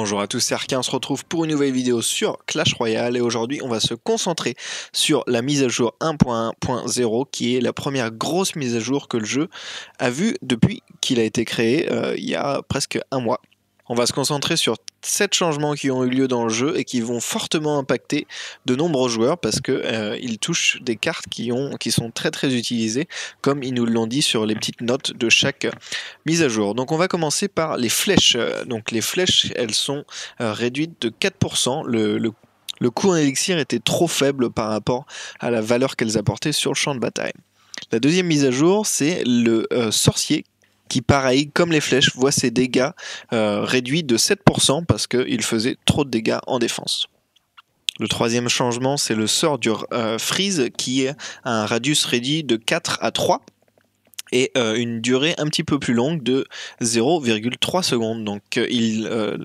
Bonjour à tous, c'est Arkin, on se retrouve pour une nouvelle vidéo sur Clash Royale et aujourd'hui on va se concentrer sur la mise à jour 1.1.0 qui est la première grosse mise à jour que le jeu a vue depuis qu'il a été créé euh, il y a presque un mois. On va se concentrer sur sept changements qui ont eu lieu dans le jeu et qui vont fortement impacter de nombreux joueurs parce qu'ils euh, touchent des cartes qui, ont, qui sont très très utilisées, comme ils nous l'ont dit sur les petites notes de chaque euh, mise à jour. Donc on va commencer par les flèches. Donc les flèches, elles sont euh, réduites de 4%. Le, le coût en élixir était trop faible par rapport à la valeur qu'elles apportaient sur le champ de bataille. La deuxième mise à jour, c'est le sorcier qui pareil, comme les flèches, voit ses dégâts euh, réduits de 7% parce qu'il faisait trop de dégâts en défense. Le troisième changement, c'est le sort du euh, freeze qui est un radius réduit de 4 à 3 et euh, une durée un petit peu plus longue de 0,3 secondes. Donc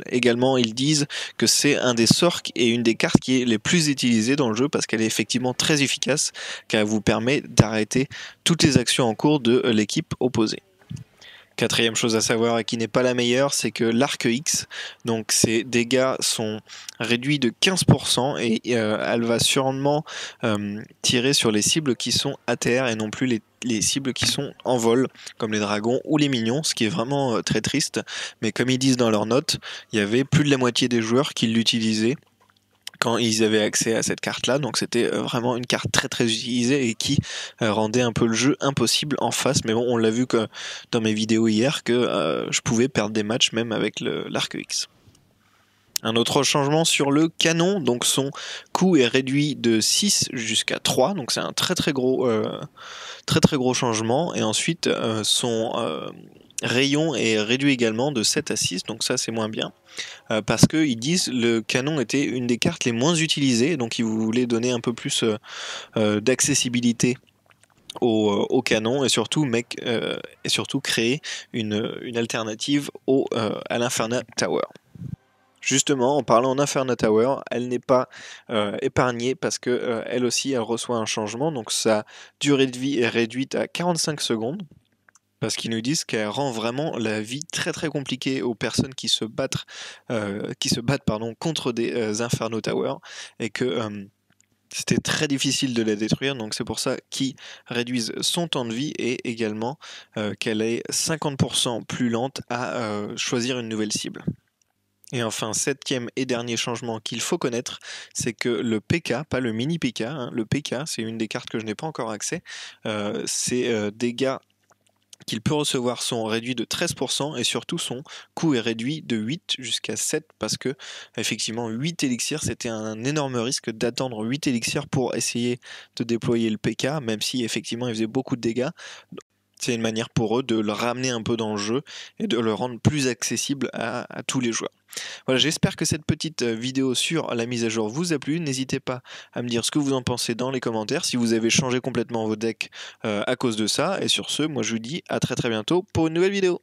également ils disent que c'est un des sorts et une des cartes qui est les plus utilisées dans le jeu parce qu'elle est effectivement très efficace car elle vous permet d'arrêter toutes les actions en cours de l'équipe opposée. Quatrième chose à savoir et qui n'est pas la meilleure, c'est que l'arc X, donc ses dégâts sont réduits de 15% et euh, elle va sûrement euh, tirer sur les cibles qui sont à terre et non plus les les cibles qui sont en vol, comme les dragons ou les minions, ce qui est vraiment euh, très triste. Mais comme ils disent dans leurs notes, il y avait plus de la moitié des joueurs qui l'utilisaient quand ils avaient accès à cette carte-là. Donc c'était euh, vraiment une carte très très utilisée et qui euh, rendait un peu le jeu impossible en face. Mais bon, on l'a vu que dans mes vidéos hier que euh, je pouvais perdre des matchs même avec l'arc X. Un autre changement sur le canon, donc son coût est réduit de 6 jusqu'à 3, donc c'est un très très gros, très, très gros changement. Et ensuite, son, rayon est réduit également de 7 à 6, donc ça c'est moins bien, euh, parce qu'ils disent le canon était une des cartes les moins utilisées, donc ils voulaient donner un peu plus euh, euh, d'accessibilité au, canon et surtout, mec, et surtout créer une, alternative au, à l'Inferna Tower. Justement, en parlant d'Inferna Tower, elle n'est pas épargnée parce qu'elle aussi elle reçoit un changement, donc sa durée de vie est réduite à 45 secondes parce qu'ils nous disent qu'elle rend vraiment la vie très très compliquée aux personnes qui se battent, euh, qui se battent pardon, contre des euh, Inferno Towers et que euh, c'était très difficile de la détruire, donc c'est pour ça qu'ils réduisent son temps de vie et également qu'elle est 50% plus lente à choisir une nouvelle cible. Et enfin, septième et dernier changement qu'il faut connaître, c'est que le PK, pas le mini PK, hein, le PK, c'est une des cartes que je n'ai pas encore accès, c'est dégâts qu'il peut recevoir son réduit de 13% et surtout son coût est réduit de 8 jusqu'à 7 parce que effectivement 8 élixirs c'était un énorme risque d'attendre 8 élixirs pour essayer de déployer le PK même si effectivement il faisait beaucoup de dégâts. C'est une manière pour eux de le ramener un peu dans le jeu et de le rendre plus accessible à, à tous les joueurs. Voilà, j'espère que cette petite euh, vidéo sur la mise à jour vous a plu. N'hésitez pas à me dire ce que vous en pensez dans les commentaires, si vous avez changé complètement vos decks euh, à cause de ça. Et sur ce, moi je vous dis à très très bientôt pour une nouvelle vidéo.